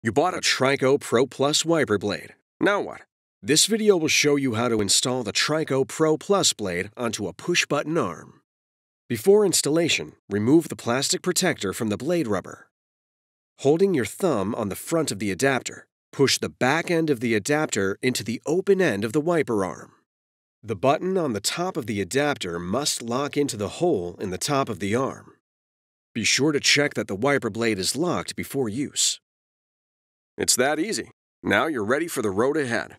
You bought a Trico Pro Plus wiper blade. Now what? This video will show you how to install the Trico Pro Plus blade onto a push-button arm. Before installation, remove the plastic protector from the blade rubber. Holding your thumb on the front of the adapter, push the back end of the adapter into the open end of the wiper arm. The button on the top of the adapter must lock into the hole in the top of the arm. Be sure to check that the wiper blade is locked before use. It's that easy. Now you're ready for the road ahead.